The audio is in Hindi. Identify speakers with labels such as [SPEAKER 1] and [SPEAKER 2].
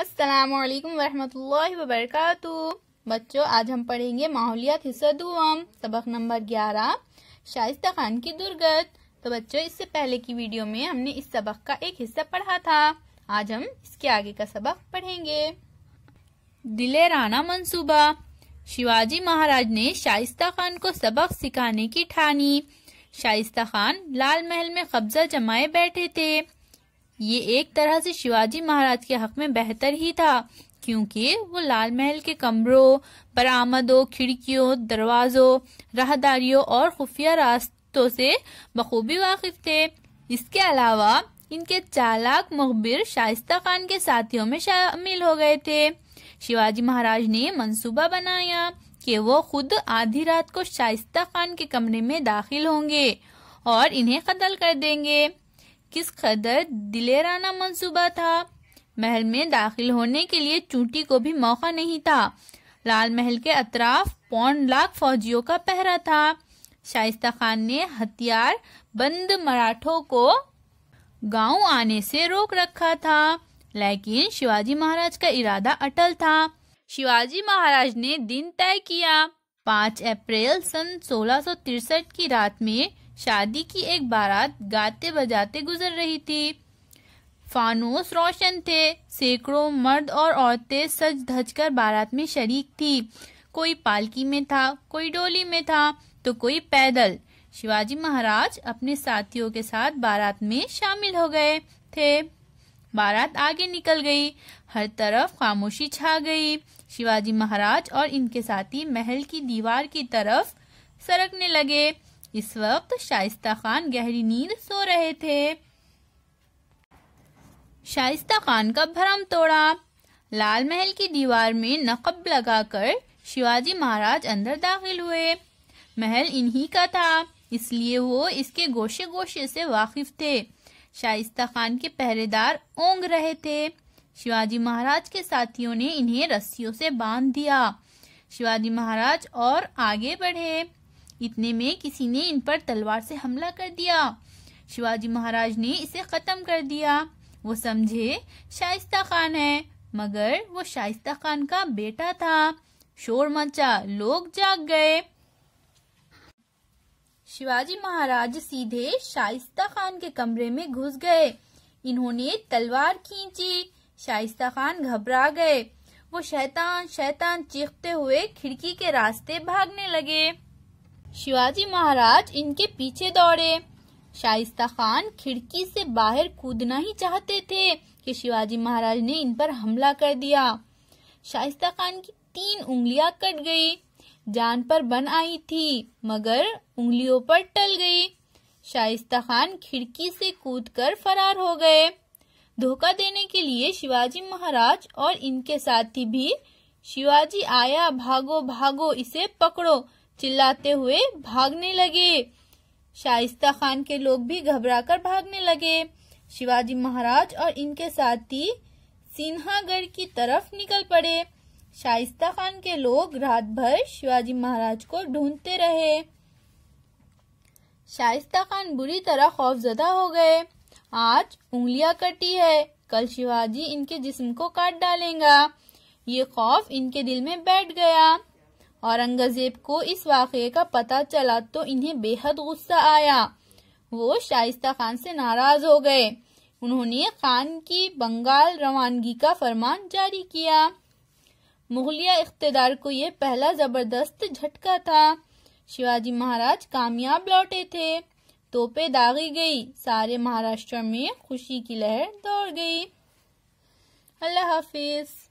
[SPEAKER 1] अस्सलाम वालेकुम वरहमतुल्लाहि बच्चों आज हम पढ़ेंगे माहौलियात हिस्सा दुआम सबक नंबर ग्यारह शाइस्ता खान की दुर्गत तो बच्चों इससे पहले की वीडियो में हमने इस सबक का एक हिस्सा पढ़ा था आज हम इसके आगे का सबक पढ़ेंगे दिले राना मनसूबा शिवाजी महाराज ने शाइस्ता खान को सबक सिखाने की ठानी शाइस्ता खान लाल महल में कब्जा जमाए बैठे थे ये एक तरह से शिवाजी महाराज के हक में बेहतर ही था क्योंकि वो लाल महल के कमरों बरामदों खिड़कियों दरवाजों राहदारियों और खुफिया रास्तों से बखूबी वाकिफ थे इसके अलावा इनके चालाक मुखबिर शाइस्ता खान के साथियों में शामिल हो गए थे शिवाजी महाराज ने मंसूबा बनाया कि वो खुद आधी रात को शाइस्ता खान के कमरे में दाखिल होंगे और इन्हें कतल कर देंगे किस कदर दिलेराना मंसूबा था महल में दाखिल होने के लिए चूंटी को भी मौका नहीं था लाल महल के अतराफ पौन लाख फौजियों का पहरा था शाइस्ता खान ने हथियार बंद मराठों को गांव आने से रोक रखा था लेकिन शिवाजी महाराज का इरादा अटल था शिवाजी महाराज ने दिन तय किया 5 अप्रैल सन सोलह की रात में शादी की एक बारात गाते बजाते गुजर रही थी फानूस रोशन थे सैकड़ों मर्द और औरतें सज धज कर बारात में शरीक थी कोई पालकी में था कोई डोली में था तो कोई पैदल शिवाजी महाराज अपने साथियों के साथ बारात में शामिल हो गए थे बारात आगे निकल गई हर तरफ खामोशी छा गई शिवाजी महाराज और इनके साथी महल की दीवार की तरफ सरकने लगे इस वक्त शाइस्ता खान गहरी नींद सो रहे थे शाइस्ता खान का भ्रम तोड़ा लाल महल की दीवार में नकब लगाकर शिवाजी महाराज अंदर दाखिल हुए महल इन्हीं का था इसलिए वो इसके गोशे गोशे से वाकिफ थे शाइस्ता खान के पहरेदार ओंग रहे थे शिवाजी महाराज के साथियों ने इन्हें रस्सियों से बांध दिया शिवाजी महाराज और आगे बढ़े इतने में किसी ने इन पर तलवार से हमला कर दिया शिवाजी महाराज ने इसे खत्म कर दिया वो समझे शाइस्ता खान है मगर वो शाइस्ता खान का बेटा था शोर मचा लोग जाग गए शिवाजी महाराज सीधे शाइस्ता खान के कमरे में घुस गए इन्होंने तलवार खींची शाइस्ता खान घबरा गए वो शैतान शैतान चीखते हुए खिड़की के रास्ते भागने लगे शिवाजी महाराज इनके पीछे दौड़े शाइस्ता खान खिड़की से बाहर कूदना ही चाहते थे कि शिवाजी महाराज ने इन पर हमला कर दिया शाइस्ता खान की तीन उंगलियां कट गई जान पर बन आई थी मगर उंगलियों पर टल गई शाइस्ता खान खिड़की से कूदकर फरार हो गए धोखा देने के लिए शिवाजी महाराज और इनके साथी भी शिवाजी आया भागो भागो इसे पकड़ो चिल्लाते हुए भागने लगे शाइस्ता खान के लोग भी घबराकर भागने लगे शिवाजी महाराज और इनके साथी सिन्हागढ़ की तरफ निकल पड़े शाइस्ता खान के लोग रात भर शिवाजी महाराज को ढूंढते रहे शाइस्ता खान बुरी तरह खौफजदा हो गए आज उंगलियां कटी है कल शिवाजी इनके जिस्म को काट डालेगा ये खौफ इनके दिल में बैठ गया औरंगजेब को इस वाक़े का पता चला तो इन्हें बेहद गुस्सा आया वो शाइस्ता खान से नाराज हो गए उन्होंने खान की बंगाल रवानगी का फरमान जारी किया मुगलिया इकतदार को यह पहला जबरदस्त झटका था शिवाजी महाराज कामयाब लौटे थे तोपे दागी गई सारे महाराष्ट्र में खुशी की लहर दौड़ गई अल्लाह हाफिज